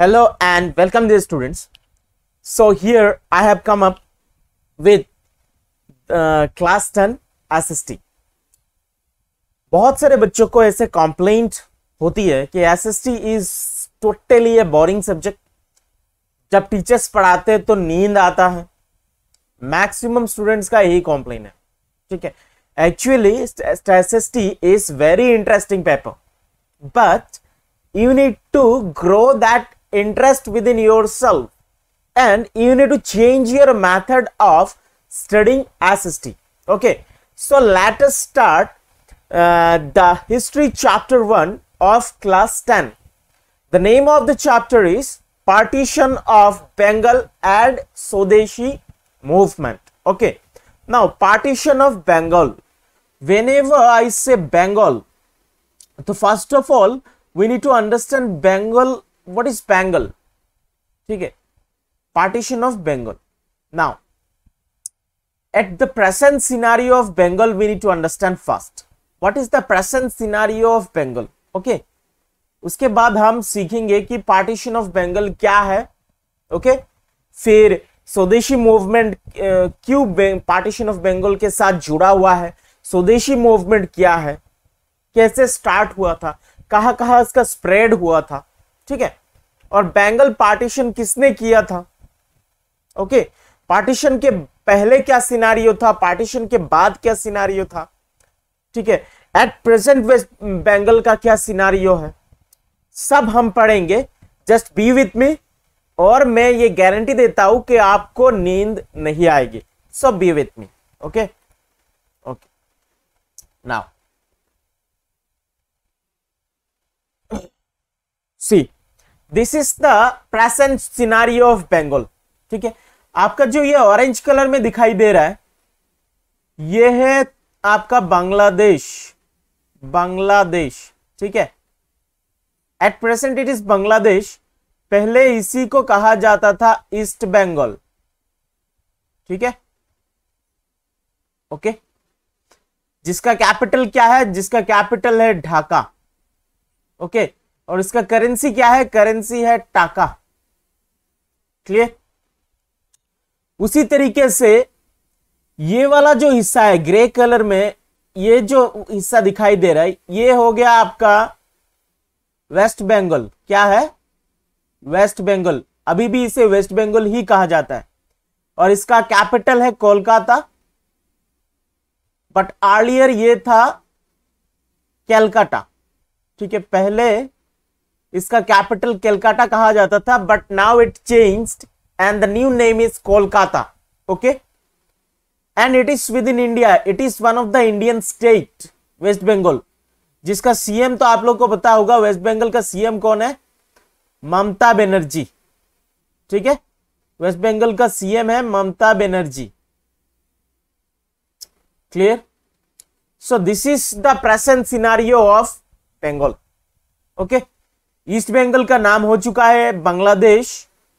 hello and welcome dear students so here i have come up with uh, class 10 SST बहुत सारे बच्चों को ऐसे कंप्लेंट होती है कि S S T is totally a boring subject जब टीचर्स पढ़ाते हैं तो नींद आता है मैक्सिमम स्टूडेंट्स का यही कॉम्प्लेन है ठीक है actually S S T is very interesting paper but you need to grow that interest within yourself and you need to change your method of studying SST. Okay, so let us start uh, the history chapter 1 of class 10. The name of the chapter is Partition of Bengal and Swadeshi Movement. Okay, now partition of Bengal. Whenever I say Bengal, the first of all, we need to understand Bengal what is bengal ठीक है partition of bengal now at the present scenario of bengal we need to understand first what is the present scenario of bengal okay उसके बाद हम सीखेंगे कि partition of Bengal क्या है okay okay? फिर स्वदेशी मूवमेंट क्यों पार्टीशन ऑफ बंगाल के साथ जुड़ा हुआ है स्वदेशी मूवमेंट क्या है कैसे स्टार्ट हुआ था कहाँ कहाँ इसका स्प्रेड हुआ था ठीक है और बैंगल पार्टीशन किसने किया था ओके पार्टीशन के पहले क्या सिनारियो था पार्टीशन के बाद क्या सिनारियो था ठीक है एट प्रेजेंट वेस्ट बैंगल का क्या सिनारियो है सब हम पढ़ेंगे जस्ट बी विथ मी और मैं ये गारंटी देता हूं कि आपको नींद नहीं आएगी so be with me okay okay now see this is the present scenario of Bengal ठीक है आपका जो ये ऑरेंज कलर में दिखाई दे रहा है ये है आपका बांग्लादेश बांग्लादेश ठीक है at present it is Bangladesh पहले इसी को कहा जाता था ईस्ट बेंगल ठीक है ओके जिसका कैपिटल क्या है जिसका कैपिटल है ढाका ओके okay. और इसका करेंसी क्या है करेंसी है टाका क्लियर उसी तरीके से ये वाला जो हिस्सा है ग्रे कलर में ये जो हिस्सा दिखाई दे रहा है ये हो गया आपका वेस्ट बंगाल क्या है वेस्ट बंगाल अभी भी इसे वेस्ट बंगाल ही कहा जाता है और इसका कैपिटल है कोलकाता बट आर्लियर ये था कैलकाटा ठीक है पहले इसका कैपिटल केलकाटा कहा जाता था but now it changed and the new name is Kolkata okay and it is within India it is one of the Indian state west Bengal जिसका सीएम तो आप लोग को पता होगा वेस्ट बंगाल का सीएम कौन है ममता बनर्जी ठीक है वेस्ट बंगाल का सीएम है Mamata Banerjee clear so this is the present scenario of Bengal okay east Bengal का नाम हो चुका है बांग्लादेश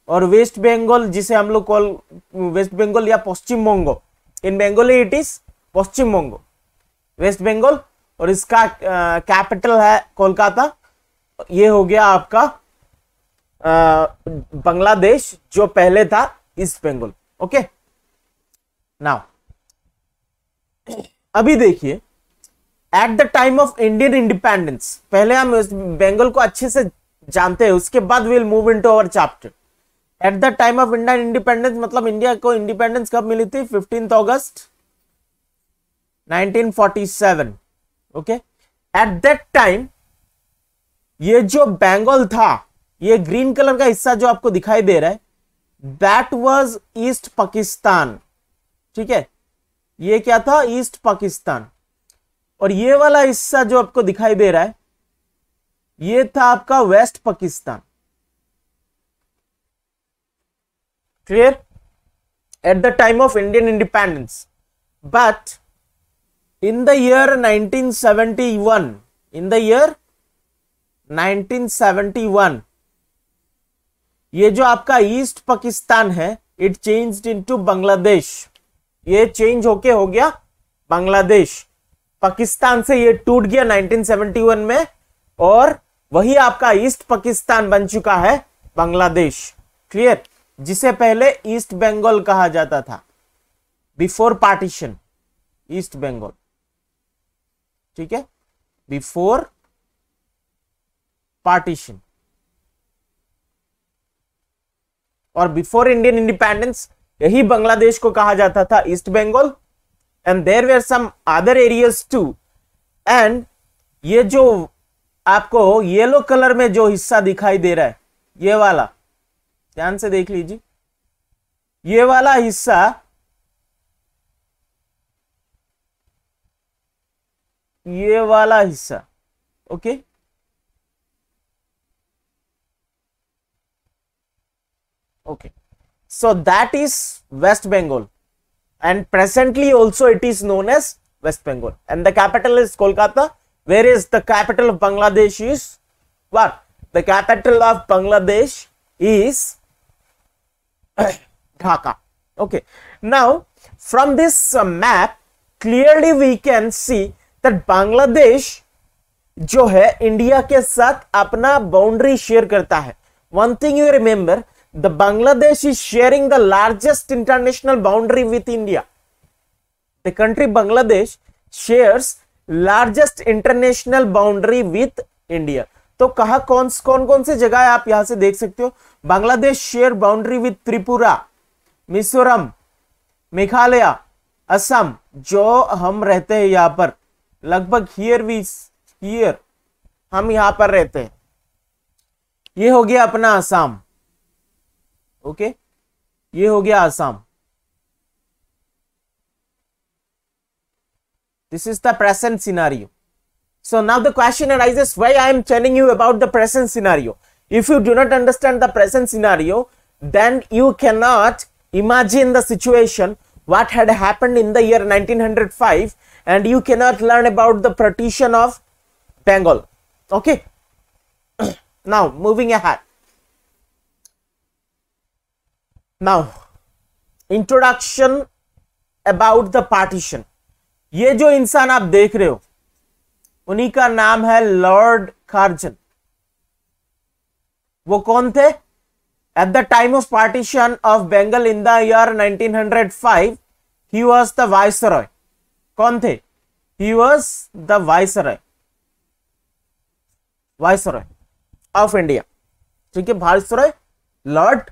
और वेस्ट बंगाल जिसे हम लोग कॉल वेस्ट बंगाल या Paschim Banga in Bengali it is Paschim Banga west Bengal और इसका कैपिटल है कोलकाता ये हो गया आपका बांग्लादेश जो पहले था ईस्ट बंगाल ओके नाउ अभी देखिए at the time of Indian independence पहले हम बंगाल को अच्छे से जानते हैं उसके बाद will move into our chapter at the time of Indian independence मतलब इंडिया को इंडिपेंडेंस कब मिली थी fifteen August 1947 okay at that time ये जो बंगाल था ये ग्रीन कलर का हिस्सा जो आपको दिखाई दे रहा है दैट वॉज ईस्ट पाकिस्तान ठीक है ये क्या था ईस्ट पाकिस्तान और ये वाला हिस्सा जो आपको दिखाई दे रहा है ये था आपका west Pakistan clear at the time of Indian independence but in the year 1971 in the year 1971 ये जो आपका ईस्ट पाकिस्तान है इट चेंज्ड इनटू बांग्लादेश ये चेंज होके हो गया बांग्लादेश पाकिस्तान से ये टूट गया 1971 में और वही आपका ईस्ट पाकिस्तान बन चुका है बांग्लादेश क्लियर जिसे पहले ईस्ट बंगाल कहा जाता था बिफोर पार्टीशन ईस्ट बंगाल ठीक है बिफोर पार्टीशन और बिफोर इंडियन इंडिपेंडेंस यही बांग्लादेश को कहा जाता था east Bengal and there were some other areas too and ये जो आपको येलो कलर में जो हिस्सा दिखाई दे रहा है ये वाला ध्यान से देख लीजिए ये वाला हिस्सा ये वाला हिस्सा okay okay so that is west Bengal and presently also it is known as West Bengal and the capital is Kolkata where is the capital of Bangladesh is what? The capital of Bangladesh is Dhaka. Okay. Now from this uh, map clearly we can see that Bangladesh जो है India के साथ अपना boundary share करता है one thing you remember the Bangladesh is sharing the largest international boundary with India. The country Bangladesh shares largest international boundary with India. तो कहा कौन कौन कौन से जगह है आप यहां से देख सकते हो Bangladesh share boundary with Tripura Mizoram Meghalaya Assam जो हम रहते हैं यहां पर लगभग हियर वी हियर हम यहां पर रहते हैं ये हो गया अपना Assam okay This is the present scenario. So now the question arises why I am telling you about the present scenario. If you do not understand the present scenario, then you cannot imagine the situation what had happened in the year 1905 and you cannot learn about the partition of Bengal. Okay. now moving ahead. Now introduction about the partition ये जो इंसान आप देख रहे हो उन्हीं का नाम है लॉर्ड कार्जन वो कौन थे at the time of partition of Bengal in the year 1905 he was the viceroy कौन थे he was the viceroy viceroy of India ठीक है viceroy lord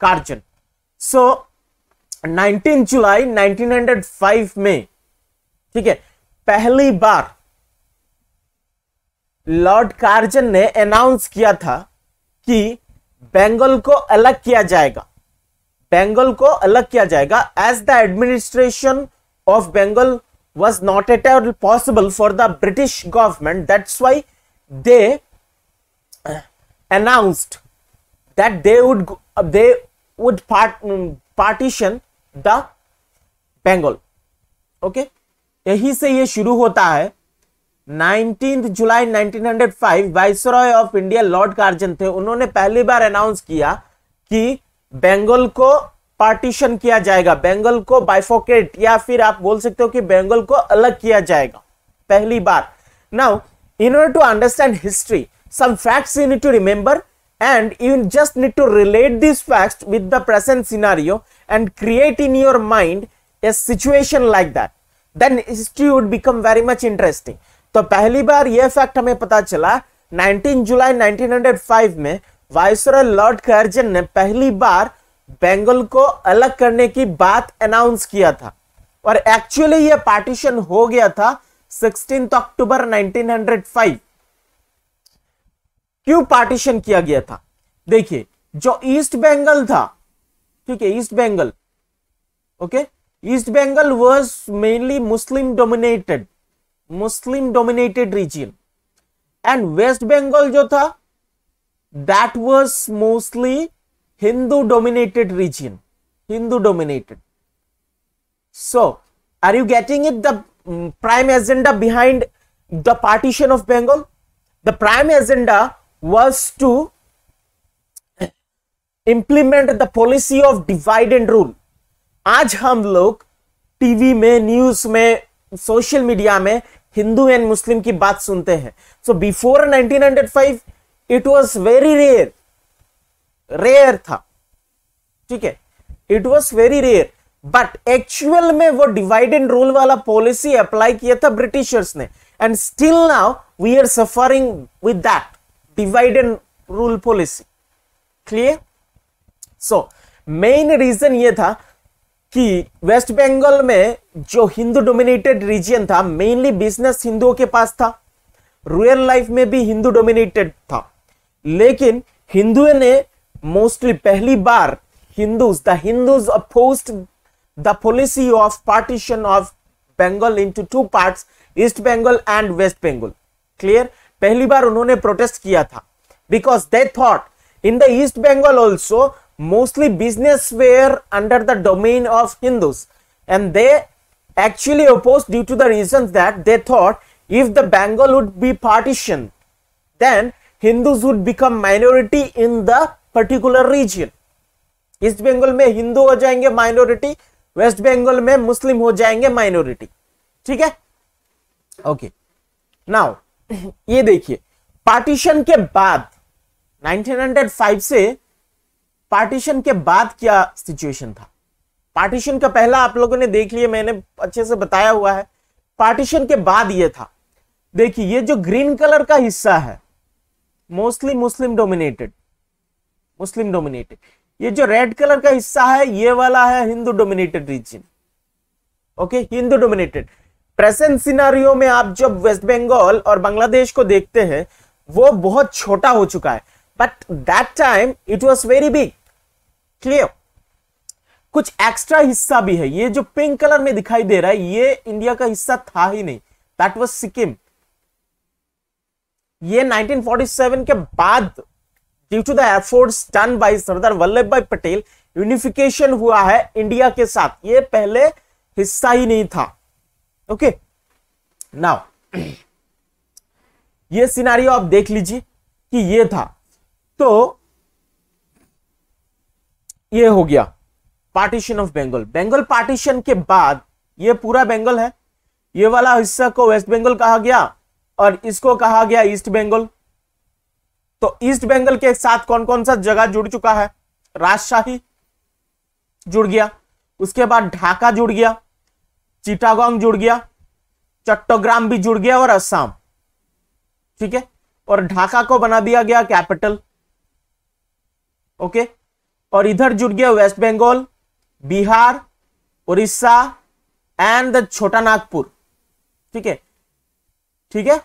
Curzon so so, 19 जुलाई 1905 में ठीक है पहली बार लॉर्ड कार्जन ने अनाउंस किया था कि बेंगल को अलग किया जाएगा बेंगल को अलग किया जाएगा as the administration of Bengal was not at ever possible for the British government that's why they announced that they would they would part, um, partition the bengal okay यही से ये शुरू होता है 19th जुलाई 1905 Viceroy of India lord Curzon थे उन्होंने पहली बार अनाउंस किया कि बेंगल को पार्टीशन किया जाएगा बेंगल को बाइफोकेट या फिर आप बोल सकते हो कि बेंगल को अलग किया जाएगा पहली बार now in order to understand history some facts you need to remember and you just need to relate these facts with the present scenario and create in your mind a situation like that then history would become very much interesting तो पहली बार यह fact हमें पता चला 19 जुलाई 1905 में viceroy Lord Curzon ने पहली बार बंगाल को अलग करने की बात अनाउंस किया था और एक्चुअली यह पार्टीशन हो गया था 16 अक्टूबर 1905 क्यों पार्टीशन किया गया था देखिए जो ईस्ट बंगाल था ठीक है east Bengal okay east Bengal was mainly Muslim dominated Muslim dominated region and west Bengal जो था that was mostly Hindu dominated region Hindu dominated so are you getting it the prime agenda behind the partition of Bengal the prime agenda was to implement the policy of divide and rule आज हम लोग TV में news में social media में Hindu and Muslim की बात सुनते हैं so before 1905 it was very rare rare था ठीक है it was very rare but actual में वो डिवाइड एंड रूल वाला पॉलिसी अप्लाई किया था ब्रिटिशर्स ने and still now we are suffering with that divide and rule policy clear so main reason ये था कि वेस्ट बंगाल में जो हिंदू डोमिनेटेड रीजन था मेनली बिजनेस हिंदुओं के पास था रूरल लाइफ में भी हिंदू डोमिनेटेड था लेकिन हिंदुओं ने मोस्टली पहली बार Hindus the Hindus opposed the policy of partition of Bengal into two parts east Bengal and west Bengal clear पहली बार उन्होंने प्रोटेस्ट किया था because they thought in the east Bengal also mostly business were under the domain of Hindus and they actually oppose due to the reason that they thought if the Bengal would be partition then Hindus would become minority in the particular region east Bengal में हिंदू हो जाएंगे minority waste Bengal में मुस्लिम हो जाएंगे minority ठीक है okay now ये देखिए पार्टीशन के बाद 1905 से पार्टीशन के बाद क्या सिचुएशन था पार्टीशन का पहला आप लोगों ने देख लिया मैंने अच्छे से बताया हुआ है पार्टीशन के बाद ये था देखिए ये जो ग्रीन कलर का हिस्सा है mostly Muslim dominated Muslim dominated ये जो रेड कलर का हिस्सा है ये वाला है Hindu dominated region okay Hindu dominated present scenario में आप जब वेस्ट बंगाल और बांग्लादेश को देखते हैं वो बहुत छोटा हो चुका है but that time it was very big clear कुछ एक्स्ट्रा हिस्सा भी है ये जो पिंक कलर में दिखाई दे रहा है ये इंडिया का हिस्सा था ही नहीं दैट वॉज सिक्किम ये 1947 के बाद due to the efforts done by Sardar Vallabh Bhai Patel unification हुआ है इंडिया के साथ ये पहले हिस्सा ही नहीं था ओके नाउ ये सिनारियो आप देख लीजिए कि ये था तो ये हो गया partition of Bengal Bengal partition के बाद ये पूरा बंगाल है ये वाला हिस्सा को वेस्ट बंगाल कहा गया और इसको कहा गया ईस्ट बंगाल तो ईस्ट बंगाल के साथ कौन कौन सा जगह जुड़ चुका है राजशाही जुड़ गया उसके बाद ढाका जुड़ गया चिटागोंग जुड़ गया चट्टोग्राम भी जुड़ गया और असम ठीक है और ढाका को बना दिया गया कैपिटल ओके और इधर जुड़ गया west Bengal Bihar Orissa and the Chota Nagpur ठीक है ठीक है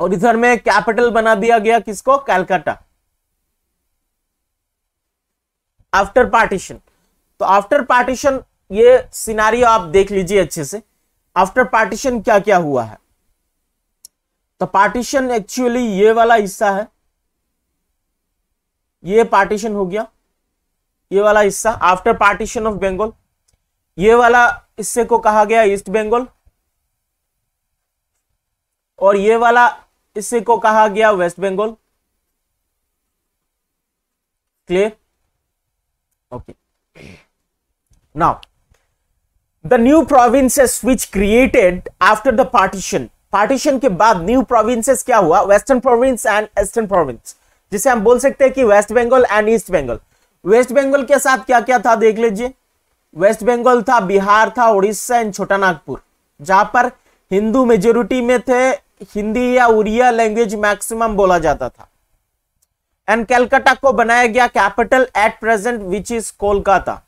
और इधर में कैपिटल बना दिया गया किसको कैलकाटा आफ्टर पार्टीशन तो आफ्टर पार्टीशन ये सिनारियो आप देख लीजिए अच्छे से आफ्टर पार्टीशन क्या क्या हुआ है तो पार्टीशन एक्चुअली ये वाला हिस्सा है ये पार्टीशन हो गया ये वाला हिस्सा आफ्टर पार्टीशन ऑफ बेंगोल ये वाला हिस्से को कहा गया ईस्ट बेंगोल और ये वाला हिस्से को कहा गया west Bengal clear okay now the new provinces which created after the partition partition के बाद न्यू प्रोविंसेस क्या हुआ western province and eastern province जिसे हम बोल सकते हैं कि west Bengal and east Bengal west Bengal के साथ क्या क्या था देख लीजिए वेस्ट बंगाल था बिहार था उड़ीसा एंड छोटा नागपुर जहां पर हिंदू मेजोरिटी में थे हिंदी या उड़िया लैंग्वेज मैक्सिमम बोला जाता था एंड कैलकाटा को बनाया गया capital at present which is Kolkata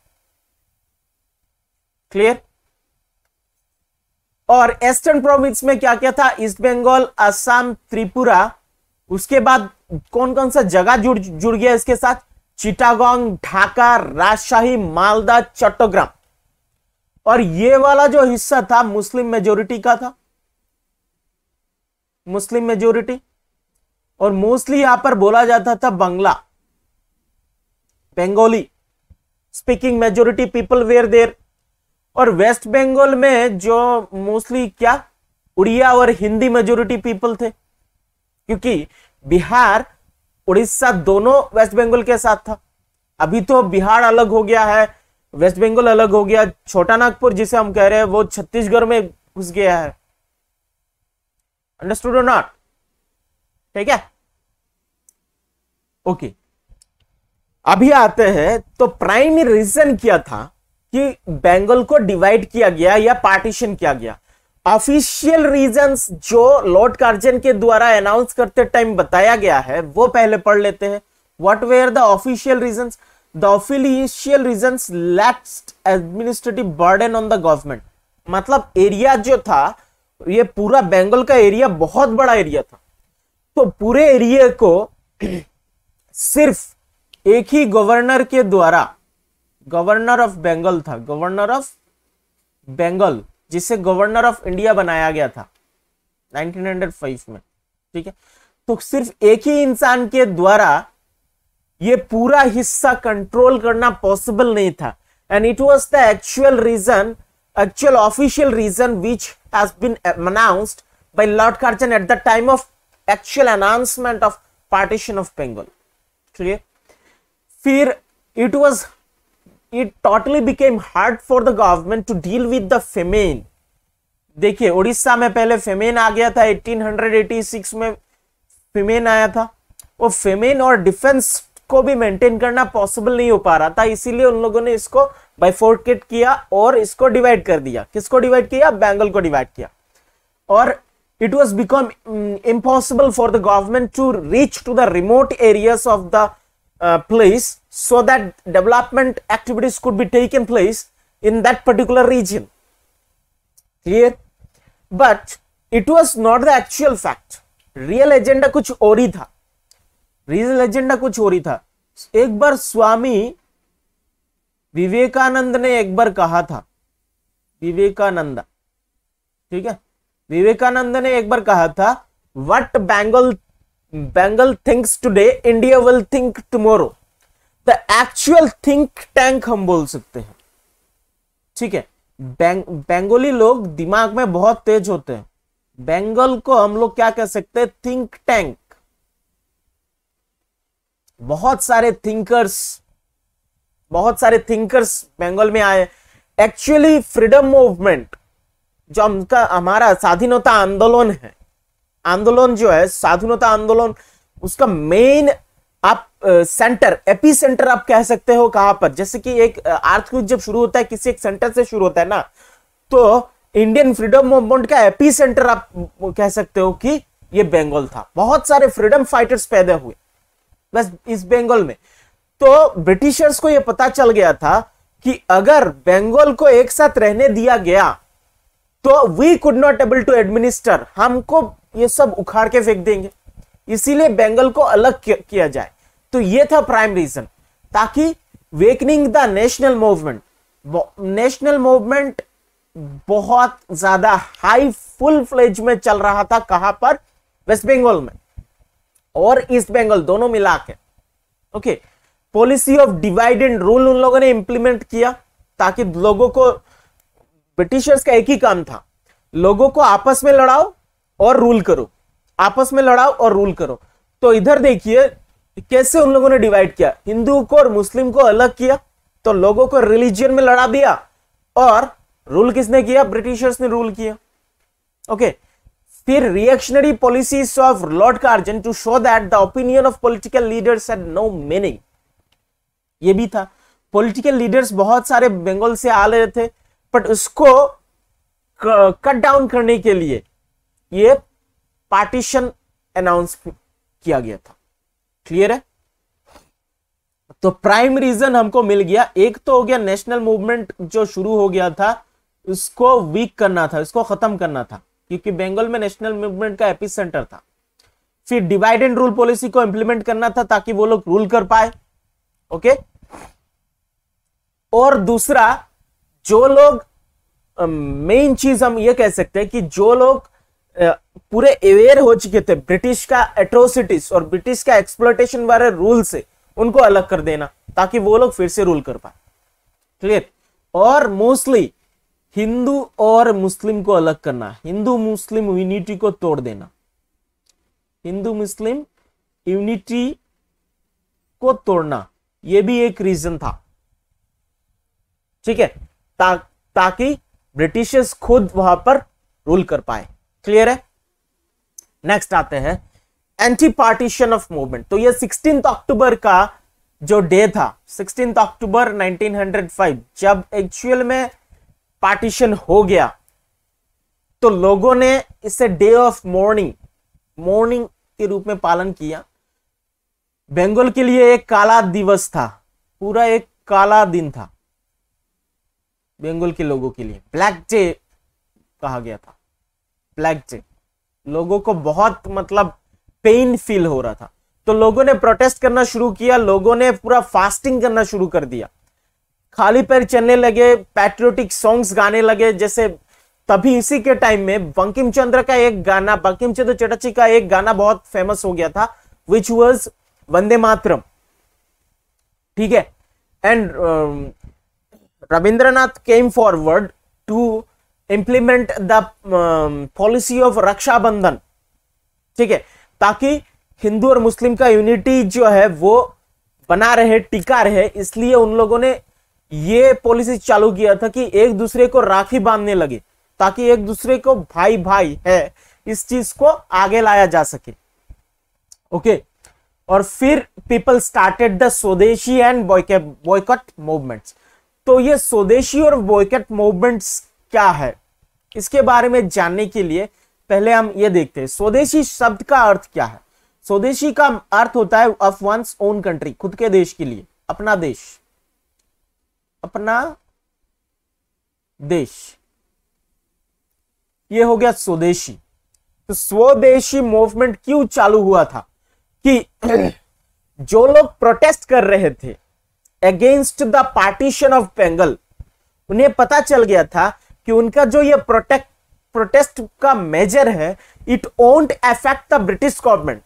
clear और एस्टर्न प्रोविंस में क्या क्या था ईस्ट बंगाल असम त्रिपुरा उसके बाद कौन कौन सा जगह जुड़ जुड़ गया इसके साथ चिटागोंग ढाका राजशाही मालदा चट्टोग्राम और ये वाला जो हिस्सा था मुस्लिम मेजोरिटी का था मुस्लिम मेजोरिटी और मोस्टली यहां पर बोला जाता था Bangla Bengali speaking majority people where there और वेस्ट बंगाल में जो मोस्टली क्या उड़िया और हिंदी मेजोरिटी पीपल थे क्योंकि बिहार उड़ीसा दोनों वेस्ट बंगाल के साथ था अभी तो बिहार अलग हो गया है वेस्ट बंगाल अलग हो गया छोटा नागपुर जिसे हम कह रहे हैं वो छत्तीसगढ़ में घुस गया है अंडरस्टूड नॉट ठीक है ओके अभी आते हैं तो प्राइम रीजन क्या था कि बंगाल को डिवाइड किया गया या पार्टीशन किया गया ऑफिशियल रीजंस जो लॉर्ड कार्जन के द्वारा अनाउंस करते टाइम बताया गया है वो पहले पढ़ लेते हैं what where the official reasons the official reasons lest administrative burden on the government मतलब एरिया जो था ये पूरा बंगाल का एरिया बहुत बड़ा एरिया था तो पूरे एरिया को सिर्फ एक ही गवर्नर के द्वारा गवर्नर ऑफ बेंगल था गवर्नर ऑफ बेंगल जिसे गवर्नर ऑफ इंडिया बनाया गया था 1905 में ठीक है तो सिर्फ एक ही इंसान के द्वारा ये पूरा हिस्सा कंट्रोल करना पॉसिबल नहीं था and it was the actual reason actual official reason which has been announced by Lord Curzon at the time of actual announcement of partition of Bengal. Clear? फिर it was it totally became hard for the government to deal with the famine देखिए उड़ीसा में पहले फेमेन आ गया था 1886 में फेमेन आया था वो फेमेन और डिफेंस को भी मेंटेन करना पॉसिबल नहीं हो पा रहा था इसीलिए उन लोगों ने इसको बाइफोर्केट किया और इसको डिवाइड कर दिया किसको डिवाइड किया बेंगल को डिवाइड किया और it was become impossible for the government to reach to the remote areas of the place so that development activities could be taken place in that particular region clear but it was not the actual fact real agenda kuch aur hi tha real agenda kuch aur hi tha ek bar swami Vivekananda ने एक बार कहा था विवेकानंद ठीक है विवेकानंद ने एक बार कहा था what Bengal Bengal thinks today India will think tomorrow the actual think tank हम बोल सकते हैं ठीक है बेंगोली लोग दिमाग में बहुत तेज होते हैं बेंगल को हम लोग क्या कह सकते हैं थिंक टैंक बहुत सारे थिंकर्स बहुत सारे थिंकर्स बेंगल में आए एक्चुअली फ्रीडम मूवमेंट जो हमका हमारा स्वाधीनता आंदोलन है आंदोलन जो है साधुनता आंदोलन उसका मेन आप सेंटर एपी सेंटर आप कह सकते हो कहां पर जैसे कि एक आर्थक्विक जब शुरू होता है किसी एक सेंटर से शुरू होता है ना तो इंडियन फ्रीडम मूवमेंट का एपी सेंटर आप कह सकते हो कि ये बंगाल था बहुत सारे फ्रीडम फाइटर्स पैदा हुए बस इस बंगाल में तो ब्रिटिशर्स को यह पता चल गया था कि अगर बंगाल को एक साथ रहने दिया गया तो we could not able to administer हमको ये सब उखाड़ के फेंक देंगे इसीलिए बेंगल को अलग किया जाए तो ये था प्राइम रीजन ताकि weakening the national movement national movement बहुत ज्यादा हाई फुल फ्लेज में चल रहा था कहां पर वेस्ट बंगाल में और ईस्ट बंगाल दोनों मिला के okay policy of divide and rule उन लोगों ने इंप्लीमेंट किया ताकि लोगों को ब्रिटिशर्स का एक ही काम था लोगों को आपस में लड़ाओ और रूल करो आपस में लड़ाओ और रूल करो तो इधर देखिए कैसे उन लोगों ने डिवाइड किया हिंदू को और मुस्लिम को अलग किया तो लोगों को रिलीजियन में लड़ा दिया और रूल किसने किया ब्रिटिशर्स ने रूल किया ओके फिर reactionary policies of Lord Curzon to show that the opinion of political leaders at no meaning ये भी था पॉलिटिकल लीडर्स बहुत सारे बंगाल से आ रहे थे बट उसको कट डाउन करने के लिए ये पार्टीशन अनाउंस किया गया था क्लियर है तो प्राइम रीजन हमको मिल गया एक तो हो गया नेशनल मूवमेंट जो शुरू हो गया था उसको वीक करना था उसको खत्म करना था क्योंकि बंगाल में नेशनल मूवमेंट का एपी सेंटर था फिर डिवाइड एंड रूल पॉलिसी को इंप्लीमेंट करना था ताकि वो लोग रूल कर पाए ओके और दूसरा जो लोग मेन चीज हम ये कह सकते हैं कि जो लोग पूरे अवेयर हो चुके थे ब्रिटिश का एट्रोसिटीज और ब्रिटिश का एक्सप्लोटेशन वाले रूल से उनको अलग कर देना ताकि वो लोग फिर से रूल कर पाए क्लियर और मोस्टली हिंदू और मुस्लिम को अलग करना हिंदू मुस्लिम यूनिटी को तोड़ देना हिंदू मुस्लिम यूनिटी को तोड़ना यह भी एक रीजन था ठीक है ता, ताकि ब्रिटिशर्स खुद वहां पर रूल कर पाए क्लियर है नेक्स्ट आते हैं एंटी पार्टीशन ऑफ मूवमेंट तो ये सिक्सटीन अक्टूबर का जो डे था सिक्सटीन अक्टूबर 1905 जब एक्चुअल में पार्टीशन हो गया तो लोगों ने इसे डे ऑफ मॉर्निंग मॉर्निंग के रूप में पालन किया बंगाल के लिए एक काला दिवस था पूरा एक काला दिन था बंगाल के लोगों के लिए ब्लैक डे कहा गया था ब्लैक जे लोगों को बहुत मतलब पेन फील हो रहा था तो लोगों ने प्रोटेस्ट करना शुरू किया लोगों ने पूरा फास्टिंग करना शुरू कर दिया खाली पैर चलने लगे पैट्रियोटिक सॉन्ग्स गाने लगे जैसे तभी इसी के टाइम में बंकिम चंद्र का एक गाना बंकिम चंद्र चटर्जी का एक गाना बहुत फेमस हो गया था विच वॉज वंदे मातरम ठीक है and um, Rabindranath came forward to implement the policy of Rakshabandhan ठीक है ताकि हिंदू और मुस्लिम का यूनिटी जो है वो बना रहे टिका रहे इसलिए उन लोगों ने ये पॉलिसी चालू किया था कि एक दूसरे को राखी बांधने लगे ताकि एक दूसरे को भाई भाई है इस चीज को आगे लाया जा सके ओके और फिर people started the swadeshi and boycott movements तो ये स्वदेशी और बॉयकट मूवमेंट्स क्या है इसके बारे में जानने के लिए पहले हम ये देखते हैं स्वदेशी शब्द का अर्थ क्या है स्वदेशी का अर्थ होता है ऑफ वंस ओन कंट्री खुद के देश के लिए अपना देश अपना देश ये हो गया स्वदेशी तो स्वदेशी मूवमेंट क्यों चालू हुआ था कि जो लोग प्रोटेस्ट कर रहे थे against the partition of Bengal उन्हें पता चल गया था कि उनका जो ये प्रोटेक्ट प्रोटेस्ट का मेजर है it won't affect the British government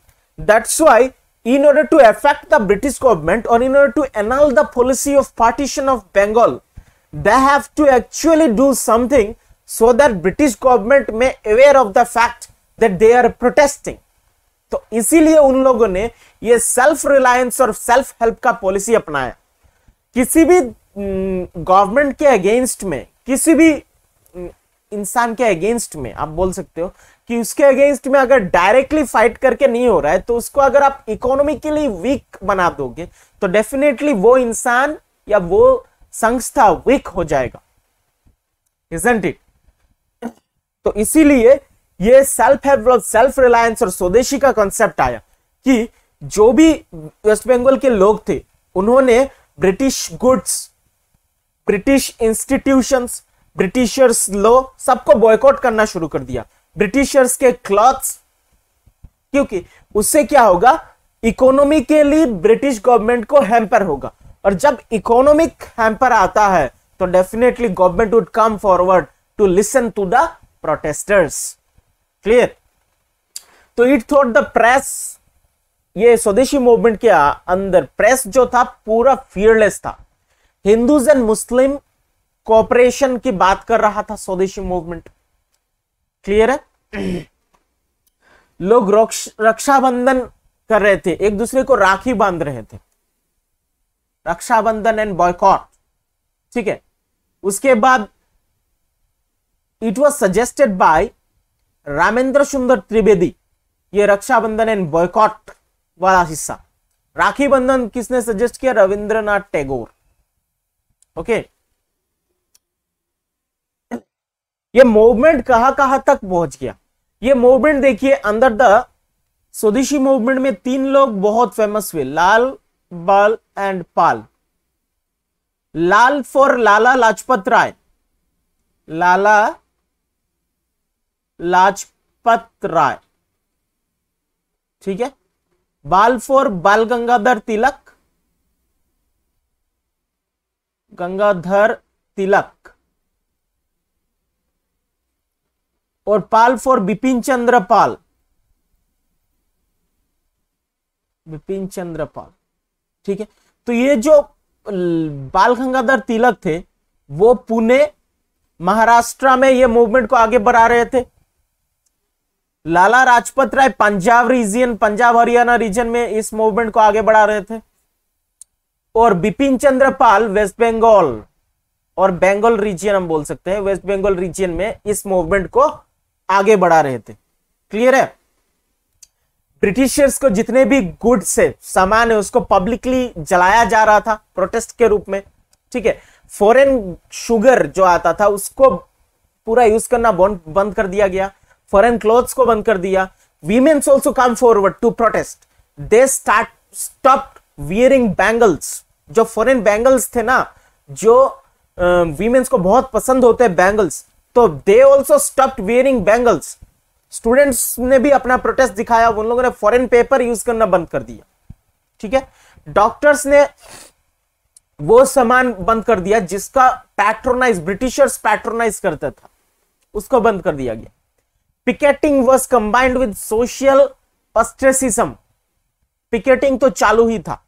that's why in order to affect the British government और in order to annul the policy of partition of Bengal they have to actually do something so that British government में aware of the fact that they are protesting तो इसीलिए उन लोगों ने ये self reliance और self help का policy अपनाया किसी भी गवर्नमेंट के अगेंस्ट में किसी भी इंसान के अगेंस्ट में आप बोल सकते हो कि उसके अगेंस्ट में अगर डायरेक्टली फाइट करके नहीं हो रहा है तो उसको अगर आप इकोनॉमिकली वीक बना दोगे तो डेफिनेटली वो इंसान या वो संस्था वीक हो जाएगा इजेंट इट तो इसीलिए ये सेल्फ हेल्प सेल्फ रिलायंस और स्वदेशी का कॉन्सेप्ट आया कि जो भी वेस्ट बंगाल के लोग थे उन्होंने British goods British institutions Britishers लो सबको बॉयकॉट करना शुरू कर दिया ब्रिटिशर्स के क्लॉथ्स क्योंकि उससे क्या होगा इकोनॉमी के लिए ब्रिटिश गवर्नमेंट को हैम्पर होगा और जब इकोनॉमिक हैम्पर आता है तो definitely government would come forward to listen to the protesters clear तो इट थ्रोट द प्रेस ये स्वदेशी मूवमेंट के अंदर प्रेस जो था पूरा फियरलेस था हिंदूज एंड मुस्लिम कॉपरेशन की बात कर रहा था स्वदेशी मूवमेंट क्लियर है लोग रक्षाबंधन कर रहे थे एक दूसरे को राखी बांध रहे थे रक्षाबंधन एंड बॉयकॉट ठीक है उसके बाद it was suggested by Ramendra Sundar Trivedi ये रक्षाबंधन एंड बॉयकॉट वाला हिस्सा राखी बंधन किसने सजेस्ट किया रविंद्रनाथ टैगोर ओके okay? ये मूवमेंट कहां कहां तक पहुंच गया ये मूवमेंट देखिए अंदर द स्वदेशी मूवमेंट में तीन लोग बहुत फेमस हुए लाल बाल एंड पाल लाल फॉर लाला लाजपत राय लाला लाजपत राय ठीक है बाल फॉर बाल गंगाधर तिलक गंगाधर तिलक और पाल फॉर बिपिन चंद्र पाल बिपिन चंद्र पाल ठीक है तो ये जो बाल गंगाधर तिलक थे वो पुणे महाराष्ट्र में ये मूवमेंट को आगे बढ़ा रहे थे लाला राजपत राय पंजाब रीजन पंजाब हरियाणा रीजन में इस मूवमेंट को आगे बढ़ा रहे थे और बिपिन चंद्र पाल वेस्ट बंगाल और बंगाल रीजन हम बोल सकते हैं वेस्ट बंगाल रीजन में इस मूवमेंट को आगे बढ़ा रहे थे क्लियर है ब्रिटिशर्स को जितने भी गुड्स है सामान है उसको पब्लिकली जलाया जा रहा था प्रोटेस्ट के रूप में ठीक है फॉरेन शुगर जो आता था उसको पूरा यूज करना बंद कर दिया गया फॉरेन क्लोथ्स को बंद कर दिया womens also come forward to protest they start stop wearing bangles जो फॉरेन बैंगल्स थे ना जो वीमेन्स को बहुत पसंद होते हैं बैंगल्स तो they also stopped wearing bangles students ने भी अपना प्रोटेस्ट दिखाया उन लोगों ने फॉरेन पेपर यूज करना बंद कर दिया ठीक है डॉक्टर्स ने वो सामान बंद कर दिया जिसका पैट्रोनाइज ब्रिटिशर्स पैट्रोनाइज करता था उसको बंद कर दिया गया picketing was combined with social ostracism picketing तो चालू ही था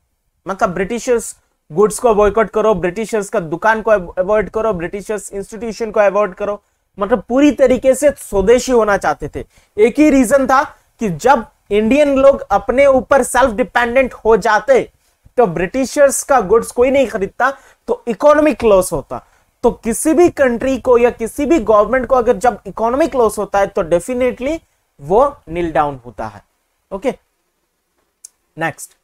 मतलब ब्रिटिशर्स गुड्स को अवॉइड करो ब्रिटिशर्स का दुकान को अवॉइड करो ब्रिटिशर्स इंस्टीट्यूशन को अवॉइड करो मतलब पूरी तरीके से स्वदेशी होना चाहते थे एक ही रीजन था कि जब इंडियन लोग अपने ऊपर सेल्फ डिपेंडेंट हो जाते तो ब्रिटिशर्स का गुड्स कोई नहीं खरीदता तो इकोनॉमिक लॉस होता तो किसी भी कंट्री को या किसी भी गवर्नमेंट को अगर जब इकोनॉमिक लॉस होता है तो डेफिनेटली वो नील डाउन होता है ओके नेक्स्ट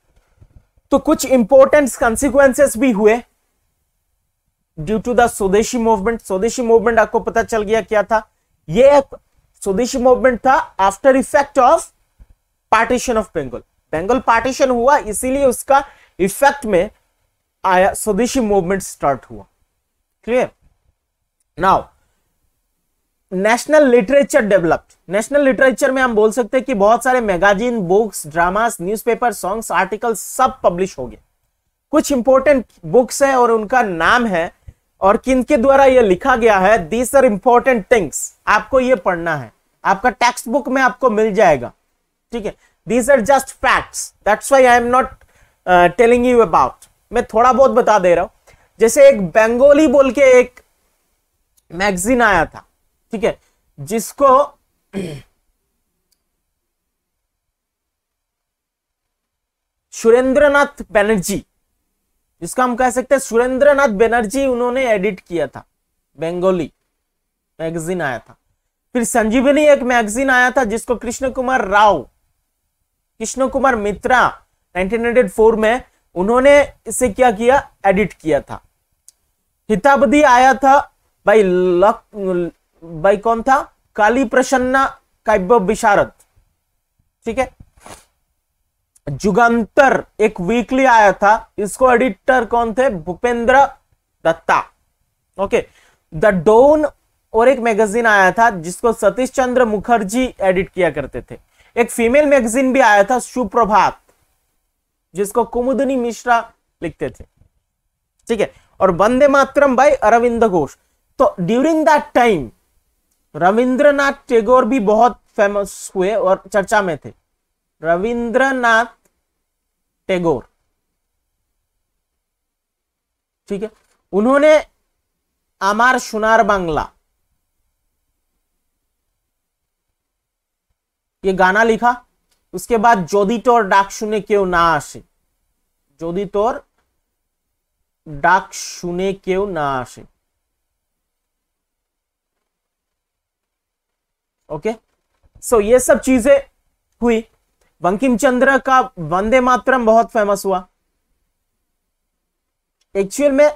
तो कुछ इंपॉर्टेंट कंसिक्वेंसेस भी हुए due to the swadeshi movement swadeshi movement आपको पता चल गया क्या था ये एक स्वदेशी मूवमेंट था after effect of partition of Bengal Bengal partition हुआ इसीलिए उसका इफेक्ट में आया स्वदेशी मूवमेंट स्टार्ट हुआ clear now national literature developed national literature में हम बोल सकते हैं कि बहुत सारे magazine books dramas newspaper songs article सब पब्लिश हो गए कुछ इंपॉर्टेंट बुक्स है और उनका नाम है और किनके द्वारा यह लिखा गया है दीज आर इंपॉर्टेंट थिंग्स आपको यह पढ़ना है आपका टेक्स्ट बुक में आपको मिल जाएगा ठीक है these are just facts that's why I am not telling you about मैं थोड़ा बहुत बता दे रहा हूं जैसे एक बेंगोली बोल के एक मैगजीन आया था ठीक है जिसको सुरेंद्रनाथ बनर्जी जिसका हम कह सकते हैं सुरेंद्र नाथ बनर्जी उन्होंने एडिट किया था बेंगोली मैगजीन आया था फिर संजीवनी एक मैगजीन आया था जिसको कृष्ण कुमार राव कृष्ण कुमार मित्रा 1904 में उन्होंने इसे क्या किया एडिट किया था हिताबदी आया था भाई लक भाई कौन था काली प्रसन्ना काव्य विशारद ठीक है जुगंतर एक वीकली आया था इसको एडिटर कौन थे Bhupendra Dutta okay the Dawn और एक मैगजीन आया था जिसको सतीश चंद्र मुखर्जी एडिट किया करते थे एक फीमेल मैगजीन भी आया था सुप्रभात जिसको कुमुदनी मिश्रा लिखते थे ठीक है और वंदे मातरम भाई अरविंद घोष तो during that time Rabindranath Tagore भी बहुत फेमस हुए और चर्चा में थे रविंद्रनाथ टैगोर ठीक है उन्होंने आमार सुनार बांग्ला ये गाना लिखा उसके बाद যদি तोर डाक सुने क्यों ना আসে যদি तोर डाक सुने क्यों ना আসে ओके सो ये सब चीजें हुई बंकिम चंद्र का वंदे मातरम बहुत फेमस हुआ एक्चुअल में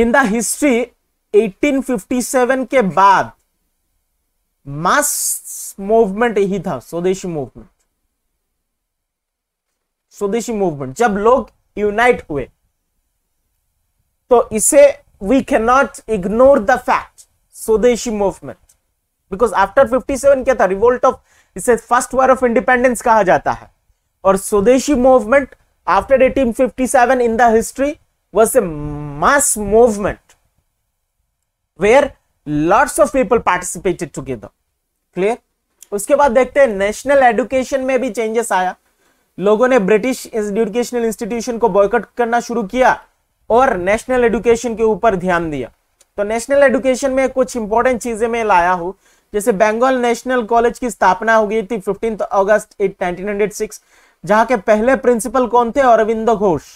इन द हिस्ट्री 1857 के बाद मास मूवमेंट ही था स्वदेशी मूवमेंट स्वदेशी मूवमेंट जब लोग यूनाइट हुए तो इसे we can not ignore the fact swadeshi movement because after 57 क्या था रिवोल्ट ऑफ इसे फर्स्ट वॉर ऑफ इंडिपेंडेंस कहा जाता है और swadeshi movement after 1857 in the history was a mass movement where lots of people participated together clear उसके बाद देखते हैं नेशनल एडुकेशन में भी चेंजेस आया लोगों ने ब्रिटिश एजुकेशनल इंस्टीट्यूशन को बॉयकट करना शुरू किया और नेशनल एडुकेशन के ऊपर ध्यान दिया तो नेशनल एडुकेशन में कुछ इंपॉर्टेंट चीजें मैं लाया हूं जैसे बंगाल नेशनल कॉलेज की स्थापना हो गई थी फिफ्टीन अगस्त नाइनटीन जहां के पहले प्रिंसिपल कौन थे अरविंद घोष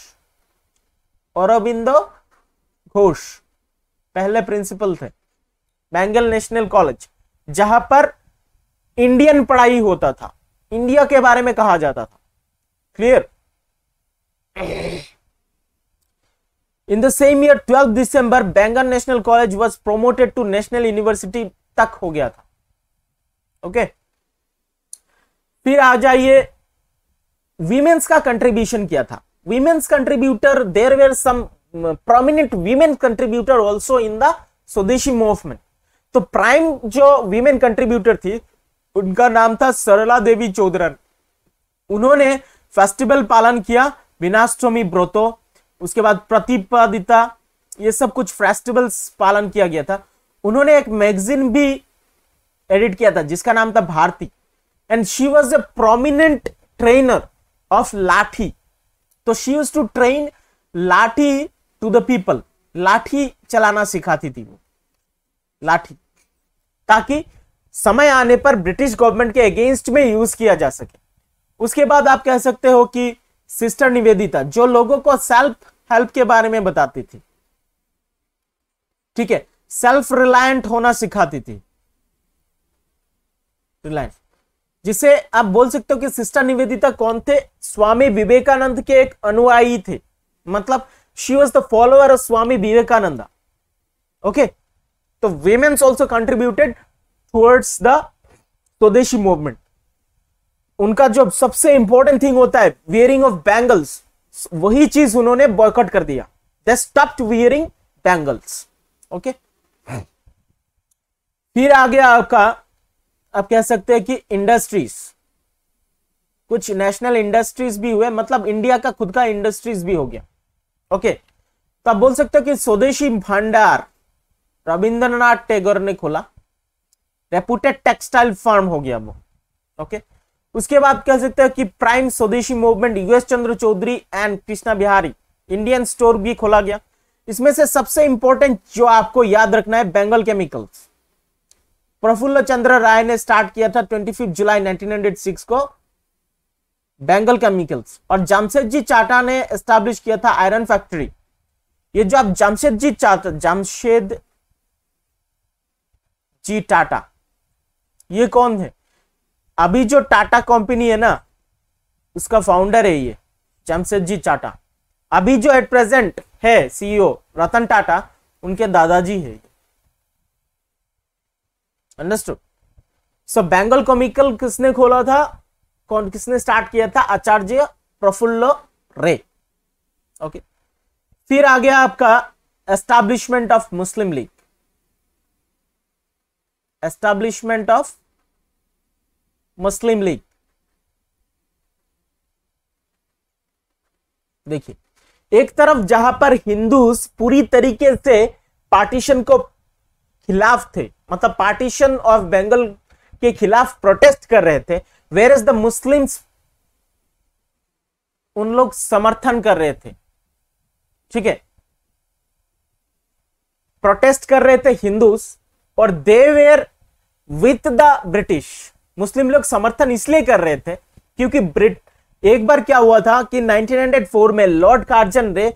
अरविंदो घोष पहले प्रिंसिपल थे बंगाल नेशनल कॉलेज जहां पर इंडियन पढ़ाई होता था इंडिया के बारे में कहा जाता था clear in the same year 12 December Bengal national college was promoted to national university तक हो गया था ओके फिर आ जाइए वीमेन्स का कंट्रीब्यूशन किया था womens contributor there were some prominent women contributor also in the swadeshi movement तो प्राइम जो वीमेन कंट्रीब्यूटर थी उनका नाम था सरला देवी चौधरन उन्होंने फेस्टिवल पालन किया विनाष्टमी ब्रोतो उसके बाद प्रतिपादिता ये सब कुछ फेस्टिवल्स पालन किया गया था उन्होंने एक मैगजीन भी एडिट किया था जिसका नाम था Bharati and she was a prominent trainer of lathi तो she was to train lathi to the people लाठी चलाना सिखाती थी वो लाठी ताकि समय आने पर ब्रिटिश गवर्नमेंट के अगेंस्ट में यूज किया जा सके उसके बाद आप कह सकते हो कि सिस्टर निवेदिता जो लोगों को सेल्फ हेल्प के बारे में बताती थी ठीक है सेल्फ रिलायंट होना सिखाती थी रिलायंस जिसे आप बोल सकते हो कि सिस्टर निवेदिता कौन थे स्वामी विवेकानंद के एक अनुयायी थे मतलब she was the follower of Swami Vivekananda okay तो womens also contributed towards the swadeshi movement उनका जो सबसे इंपॉर्टेंट थिंग होता है वियरिंग ऑफ बैंगल्स वही चीज उन्होंने बॉयकट कर दिया they stopped wearing bangles okay फिर आ गया आपका आप कह सकते हैं कि इंडस्ट्रीज कुछ नेशनल इंडस्ट्रीज भी हुए मतलब इंडिया का खुद का इंडस्ट्रीज भी हो गया ओके तो आप बोल सकते हो कि स्वदेशी भंडार रविंद्रनाथ टैगोर ने खोला रेपुटेड टेक्सटाइल फार्म हो गया वो ओके उसके बाद कह सकते हो कि प्राइम स्वदेशी मूवमेंट यूएस Chandra Chaudhuri and Krishna Bihari Indian store भी खोला गया इसमें से सबसे इंपॉर्टेंट जो आपको याद रखना है बेंगल केमिकल्स प्रफुल्ल चंद्र राय ने स्टार्ट किया था 25 जुलाई 1906 को बेंगल केमिकल्स और जमशेद जी चाटा ने स्टैब्लिश किया था आयरन फैक्ट्री ये जो आप जमशेद जी चाटा जमशेद जी टाटा ये कौन है अभी जो टाटा कंपनी है ना उसका फाउंडर है ये जमशेद जी चाटा अभी जो एट प्रेजेंट है सीईओ रतन टाटा उनके दादाजी है अंडरस्टूड सो बंगाल कॉमिकल किसने खोला था कौन किसने स्टार्ट किया था आचार्य प्रफुल्ल रे ओके फिर आ गया आपका establishment of Muslim League establishment of Muslim League देखिए एक तरफ जहां पर हिंदूस पूरी तरीके से पार्टीशन को खिलाफ थे मतलब पार्टीशन ऑफ बंगाल के खिलाफ प्रोटेस्ट कर रहे थे वेर इज द मुस्लिम्स उन लोग समर्थन कर रहे थे ठीक है प्रोटेस्ट कर रहे थे हिंदूस और they were with the British मुस्लिम लोग समर्थन इसलिए कर रहे थे क्योंकि ब्रिट एक बार क्या हुआ था कि 1904 में लॉर्ड कार्जन ने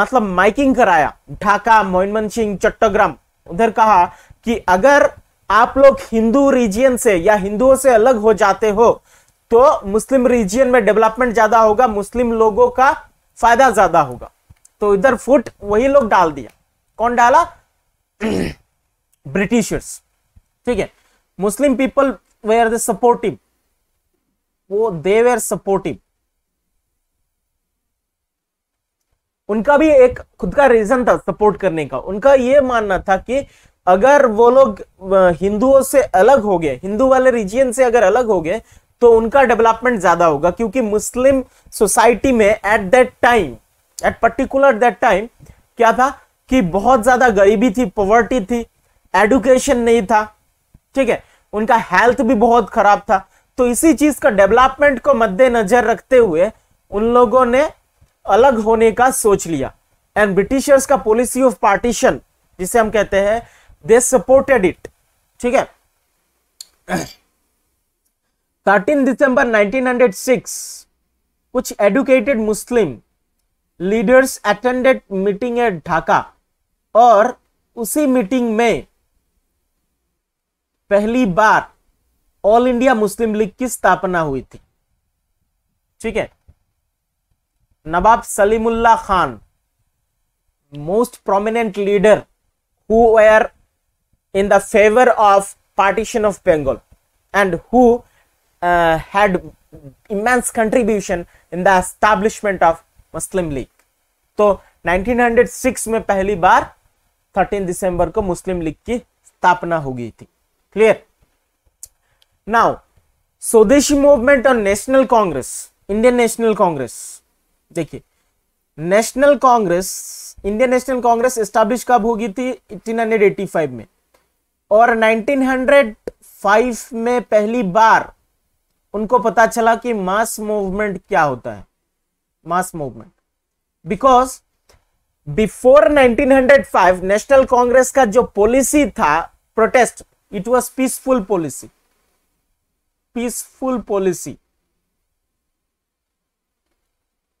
मतलब माइकिंग कराया ढाका मोहनमन सिंह चट्टोग्राम उधर कहा कि अगर आप लोग हिंदू रीजियन से या हिंदुओं से अलग हो जाते हो तो मुस्लिम रीजियन में डेवलपमेंट ज्यादा होगा मुस्लिम लोगों का फायदा ज्यादा होगा तो इधर फुट वही लोग डाल दिया कौन डाला ब्रिटिशर्स ठीक है मुस्लिम पीपल वे आर द सपोर्टिव वो दे वेर सपोर्टिव उनका भी एक खुद का रीजन था सपोर्ट करने का उनका ये मानना था कि अगर वो लोग हिंदुओं से अलग हो गए हिंदू वाले रीजियन से अगर अलग हो गए तो उनका डेवलपमेंट ज्यादा होगा क्योंकि मुस्लिम सोसाइटी में at that time at particular that time क्या था कि बहुत ज्यादा गरीबी थी पॉवर्टी थी एडुकेशन नहीं था ठीक है उनका हेल्थ भी बहुत खराब था तो इसी चीज का डेवलपमेंट को मद्देनजर रखते हुए उन लोगों ने अलग होने का सोच लिया एंड ब्रिटिशर्स का पॉलिसी ऑफ पार्टीशन जिसे हम कहते हैं दे सपोर्टेड इट ठीक है 13 दिसंबर 1906 कुछ educated Muslim leaders attended meeting at Dhaka और उसी मीटिंग में पहली बार ऑल इंडिया मुस्लिम लीग की स्थापना हुई थी ठीक है Nawab Salimullah Khan most prominent leader who were in the favour of partition of Bengal and who had immense contribution in the establishment of Muslim League तो 1906 में पहली बार 13 दिसंबर को मुस्लिम लीग की स्थापना हो गई थी क्लियर नाउ स्वदेशी मूवमेंट और National Congress Indian National Congress देखिए National Congress Indian National Congress establish कब होगी थी 1885 में और 1905 में पहली बार उनको पता चला कि मास मूवमेंट क्या होता है mass movement because before 1905 National Congress का जो पॉलिसी था protest it was peaceful policy peaceful policy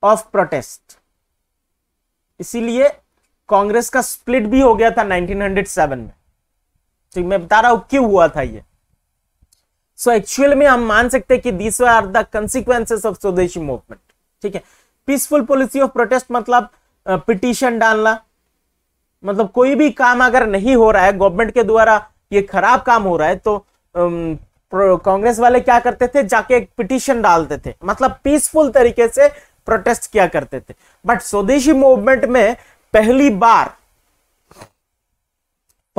of protest इसीलिए कांग्रेस का स्प्लिट भी हो गया था 1907 में तो मैं बता रहा हूं क्यों हुआ था ये सो so, एक्चुअल में हम मान सकते हैं कि this are the consequences of स्वदेशी मूवमेंट ठीक है पीसफुल पॉलिसी ऑफ प्रोटेस्ट मतलब पिटिशन डालना मतलब कोई भी काम अगर नहीं हो रहा है गवर्नमेंट के द्वारा ये खराब काम हो रहा है तो कांग्रेस वाले क्या करते थे जाके एक पिटिशन डालते थे मतलब पीसफुल तरीके से प्रोटेस्ट किया करते थे बट स्वदेशी मूवमेंट में पहली बार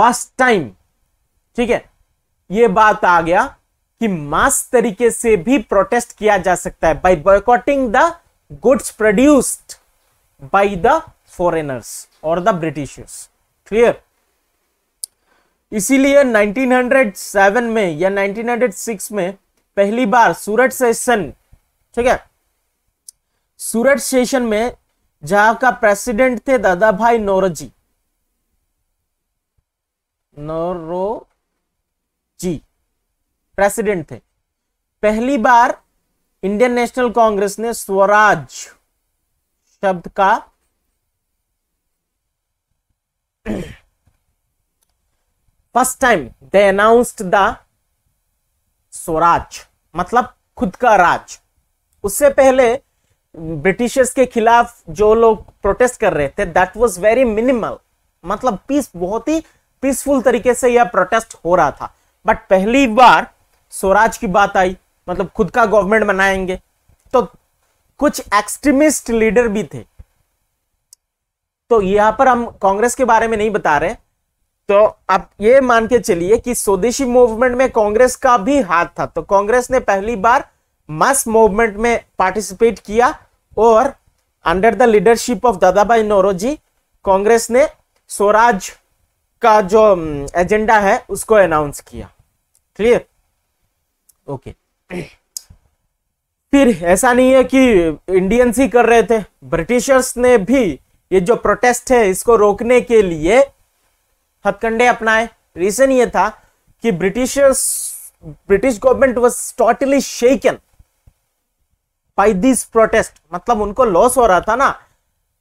फर्स्ट टाइम ठीक है यह बात आ गया कि मास तरीके से भी प्रोटेस्ट किया जा सकता है by boycotting the goods produced by the foreigners और द ब्रिटिशर्स क्लियर इसीलिए 1907 में या 1906 में पहली बार सूरत सेशन ठीक है सूरत स्टेशन में जहां का प्रेसिडेंट थे दादा भाई नौरजी नौरो जी प्रेसिडेंट थे पहली बार इंडियन नेशनल कांग्रेस ने स्वराज शब्द का first time they announced the swaraj मतलब खुद का राज उससे पहले ब्रिटिशर्स के खिलाफ जो लोग प्रोटेस्ट कर रहे थे दैट वाज वेरी मिनिमल मतलब पीस बहुत ही पीसफुल तरीके से यह प्रोटेस्ट हो रहा था बट पहली बार स्वराज की बात आई मतलब खुद का गवर्नमेंट बनाएंगे तो कुछ एक्सट्रीमिस्ट लीडर भी थे तो यहां पर हम कांग्रेस के बारे में नहीं बता रहे तो आप ये मान के चलिए कि स्वदेशी मूवमेंट में कांग्रेस का भी हाथ था तो कांग्रेस ने पहली बार मास मूवमेंट में पार्टिसिपेट किया और under the leadership of Dadabhai Naoroji Congress ने स्वराज का जो एजेंडा है उसको अनाउंस किया क्लियर ओके फिर ऐसा नहीं है कि इंडियंस ही कर रहे थे ब्रिटिशर्स ने भी ये जो प्रोटेस्ट है इसको रोकने के लिए हथकंडे अपनाए रीजन ये था कि Britishers British government was totally shaken by this protest मतलब उनको लॉस हो रहा था ना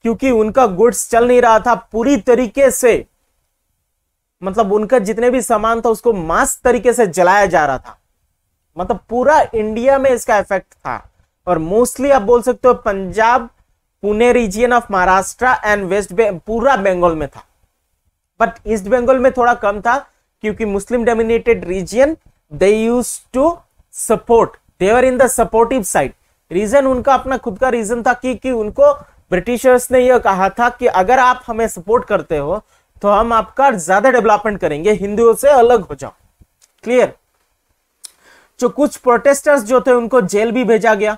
क्योंकि उनका गुड्स चल नहीं रहा था पूरी तरीके से मतलब उनका जितने भी सामान था उसको मास तरीके से जलाया जा रहा था मतलब पूरा इंडिया में इसका इफेक्ट था और मोस्टली आप बोल सकते हो Punjab Pune region of Maharashtra and west बे, पूरा बंगाल में था बट ईस्ट बंगाल में थोड़ा कम था क्योंकि Muslim dominated region they used to support their in the supportive side reason उनका अपना खुद का रीजन था कि कि उनको ब्रिटिशर्स ने यह कहा था कि अगर आप हमें सपोर्ट करते हो तो हम आपका ज्यादा डेवलपमेंट करेंगे हिंदुओं से अलग हो जाओ क्लियर जो कुछ प्रोटेस्टर्स जो थे उनको जेल भी भेजा गया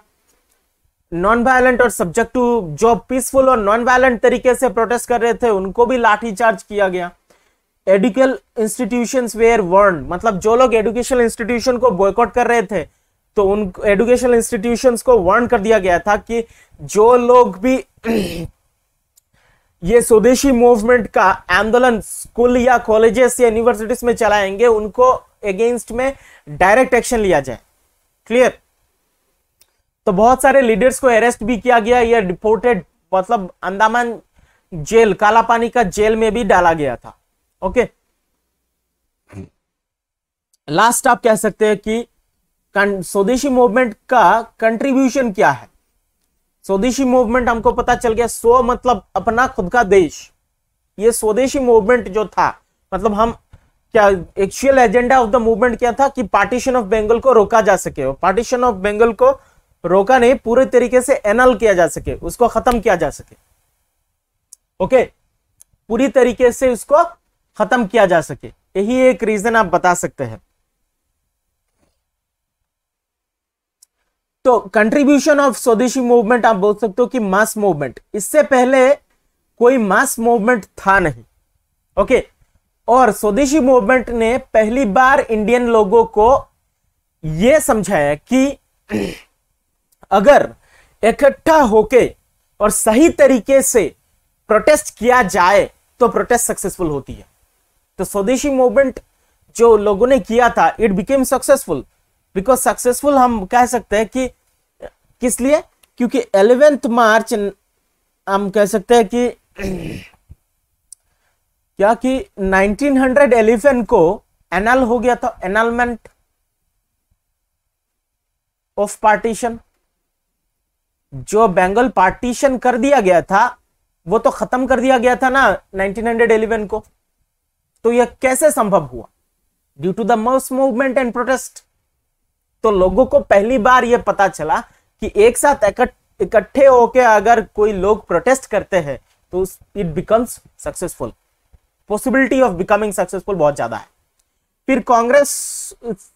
नॉन वायलेंट और सब्जेक्ट टू जो पीसफुल और नॉन वायलेंट तरीके से प्रोटेस्ट कर रहे थे उनको भी लाठीचार्ज किया गया एडुकेशन इंस्टीट्यूशन वेयर वर्न मतलब जो लोग एडुकेशन इंस्टीट्यूशन को बॉयकॉट कर रहे थे तो उन एजुकेशनल इंस्टीट्यूशन को वार्न कर दिया गया था कि जो लोग भी ये स्वदेशी मूवमेंट का आंदोलन स्कूल या कॉलेजेस या यूनिवर्सिटीज में चलाएंगे उनको अगेंस्ट में डायरेक्ट एक्शन लिया जाए क्लियर तो बहुत सारे लीडर्स को अरेस्ट भी किया गया या डिपोर्टेड मतलब अंदामान जेल काला पानी का जेल में भी डाला गया था ओके लास्ट आप कह सकते हैं कि स्वदेशी मूवमेंट का कंट्रीब्यूशन क्या है स्वदेशी मूवमेंट हमको पता चल गया स्व मतलब अपना खुद का देश ये स्वदेशी मूवमेंट जो था मतलब हम क्या actual agenda of the movement क्या था कि पार्टीशन ऑफ बंगाल को रोका जा सके पार्टीशन ऑफ बंगाल को रोका नहीं पूरे तरीके से एनल किया जा सके उसको खत्म किया जा सके ओके पूरी तरीके से उसको खत्म किया जा सके यही एक रीजन आप बता सकते हैं तो कंट्रीब्यूशन ऑफ स्वदेशी मूवमेंट आप बोल सकते हो कि मास मूवमेंट इससे पहले कोई मास मूवमेंट था नहीं ओके और स्वदेशी मूवमेंट ने पहली बार इंडियन लोगों को यह समझाया कि अगर इकट्ठा होके और सही तरीके से प्रोटेस्ट किया जाए तो प्रोटेस्ट सक्सेसफुल होती है तो स्वदेशी मूवमेंट जो लोगों ने किया था it became successful because successful हम कह सकते हैं कि किस लिए क्योंकि एलेवेंथ मार्च हम कह सकते हैं कि क्या कि 1900 एलिफेंट को एनल हो गया था एनलमेंट ऑफ पार्टीशन जो बेंगल पार्टीशन कर दिया गया था वो तो खत्म कर दिया गया था ना एलिवेन को तो यह कैसे संभव हुआ due to the mass movement and protest तो लोगों को पहली बार यह पता चला कि एक साथ इकट्ठे होकर अगर कोई लोग प्रोटेस्ट करते हैं तो it becomes successful possibility of becoming successful बहुत ज्यादा है फिर कांग्रेस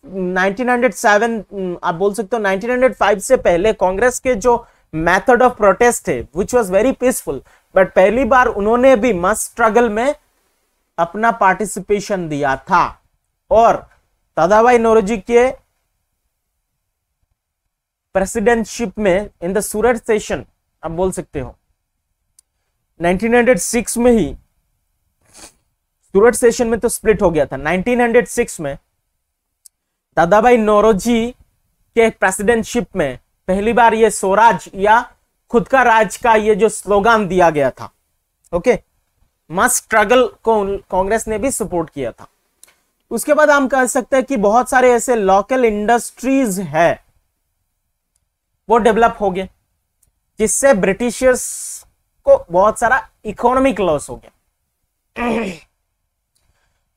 1907 आप बोल सकते हो 1905 से पहले कांग्रेस के जो मेथड ऑफ प्रोटेस्ट है which was very peaceful but पहली बार उन्होंने भी मस स्ट्रगल में अपना पार्टिसिपेशन दिया था और दादाभाई नोरजी के प्रेसिडेंटशिप में इन द सूरत सेशन आप बोल सकते हो 1906 में ही सूरत सेशन में तो स्प्लिट हो गया था 1906 में दादाभाई नौरोजी के प्रेसिडेंटशिप में पहली बार ये स्वराज या खुद का राज का ये जो स्लोगान दिया गया था ओके मस्ट स्ट्रगल को कांग्रेस ने भी सपोर्ट किया था उसके बाद हम कह सकते हैं कि बहुत सारे ऐसे लोकल इंडस्ट्रीज है वो डेवलप हो गए जिससे ब्रिटिशर्स को बहुत सारा इकोनॉमिक लॉस हो गया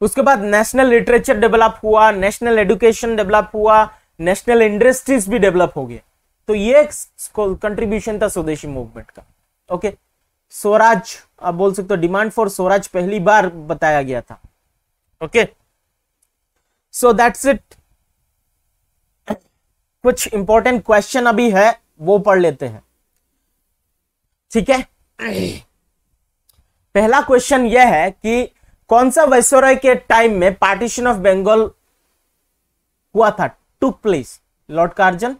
उसके बाद नेशनल लिटरेचर डेवलप हुआ नेशनल एडुकेशन डेवलप हुआ नेशनल इंडस्ट्रीज भी डेवलप हो गए तो ये कंट्रीब्यूशन था स्वदेशी मूवमेंट का ओके स्वराज आप बोल सकते हो डिमांड फॉर स्वराज पहली बार बताया गया था ओके सो दैट्स इट कुछ इंपॉर्टेंट क्वेश्चन अभी है वो पढ़ लेते हैं ठीक है पहला क्वेश्चन यह है कि कौन सा वैश्वरय के टाइम में पार्टीशन ऑफ बंगाल हुआ था टू प्लेस लॉर्ड कार्जन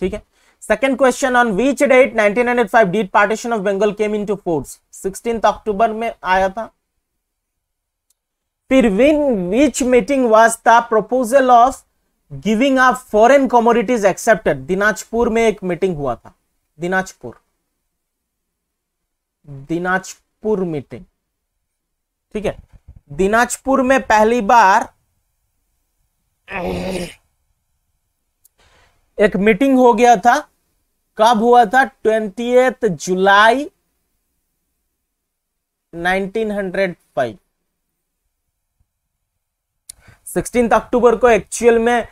ठीक है second question on which date 1995 did partition of Bengal came into force 16 October में आया था फिर when which meeting was the proposal of giving up foreign commodities accepted Dinajpur में एक मीटिंग हुआ था दिनाजपुर दिनाजपुर मीटिंग ठीक है दिनाजपुर में पहली बार एक मीटिंग हो गया था कब हुआ था ट्वेंटी जुलाई 1905 सिक्सटीन अक्टूबर को एक्चुअल में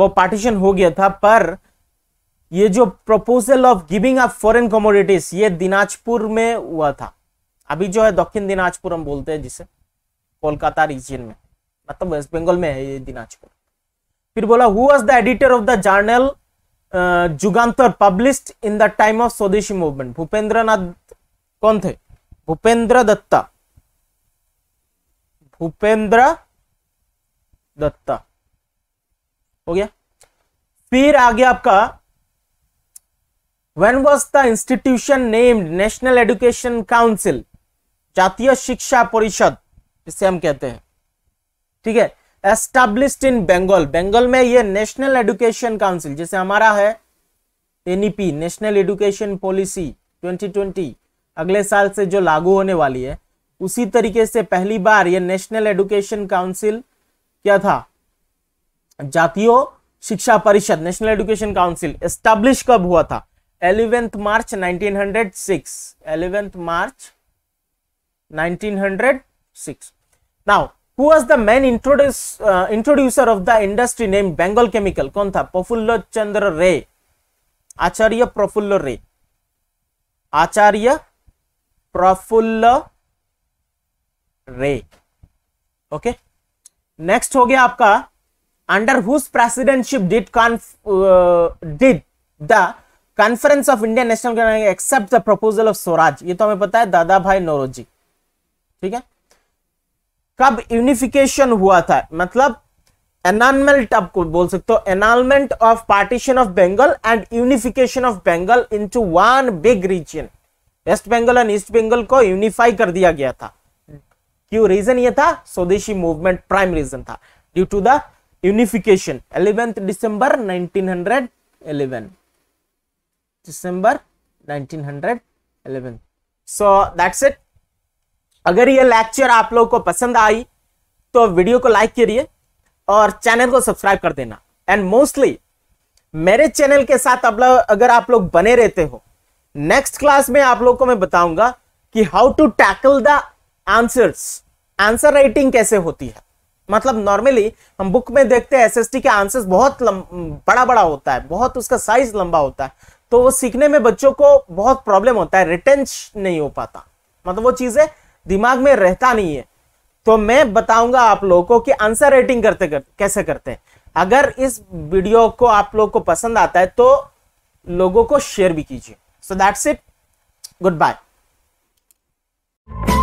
वो पार्टीशन हो गया था पर ये जो proposal of giving up foreign commodities ये दिनाजपुर में हुआ था अभी जो है दक्षिण दिनाजपुर हम बोलते हैं जिसे कोलकाता रीजन में मतलब वेस्ट बंगाल में है ये दिनाजपुर फिर बोला who was the editor of the journal Jugantar published in the time of स्वदेशी मूवमेंट भूपेंद्र नाथ कौन थे भूपेंद्र दत्ता भूपेंद्र दत्ता हो गया फिर आ गया आपका when was the institution named national education council Jatiya Shiksha परिषद जिसे हम कहते हैं ठीक है एस्टाब्लिस्ड इन बंगाल बंगाल में ये नेशनल एडुकेशन काउंसिल जैसे हमारा है एनईपी नेशनल एडुकेशन पॉलिसी 2020 अगले साल से जो लागू होने वाली है उसी तरीके से पहली बार ये नेशनल एडुकेशन काउंसिल क्या था जातीय शिक्षा परिषद नेशनल एजुकेशन काउंसिल एस्टाब्लिश कब हुआ था eleventh March nineteen hundred six eleventh March nineteen hundred six now who was the main introduce introducer of the industry name Bengal Chemical कौन था प्रफुल्ल चंद्र रे आचार्य प्रफुल्ल रे आचार्य प्रफुल्ल रे ओके okay? नेक्स्ट हो गया आपका under whose presidentship did did the conference of Indian national accept the proposal of Swaraj ये तो हमें पता है दादा भाई नोरोजी ठीक है कब यूनिफिकेशन हुआ था मतलब एनालमेंट आपको बोल सकते हो annulment of partition of Bengal and unification of Bengal into one big region west Bengal and east Bengal को यूनिफाई कर दिया गया था क्यों रीजन ये था स्वदेशी मूवमेंट प्राइम रीजन था due to the unification eleventh December 1911 दिसंबर 1911 सो दैट्स इट अगर ये लेक्चर आप लोगों को पसंद आई तो वीडियो को लाइक करिए और चैनल को सब्सक्राइब कर देना एंड मोस्टली मेरे चैनल के साथ आप लोग अगर आप लोग बने रहते हो नेक्स्ट क्लास में आप लोग को मैं बताऊंगा कि how to tackle the answers answer writing कैसे होती है मतलब नॉर्मली हम बुक में देखते हैं एसएसटी के आंसर्स बहुत बड़ा बड़ा होता है बहुत उसका साइज लंबा होता है तो वो सीखने में बच्चों को बहुत प्रॉब्लम होता है रिटेंश नहीं हो पाता मतलब वो चीजें दिमाग में रहता नहीं है तो मैं बताऊंगा आप लोगों को कि आंसर राइटिंग करते कर, कैसे करते हैं अगर इस वीडियो को आप लोग को पसंद आता है तो लोगों को शेयर भी कीजिए so that's it good bye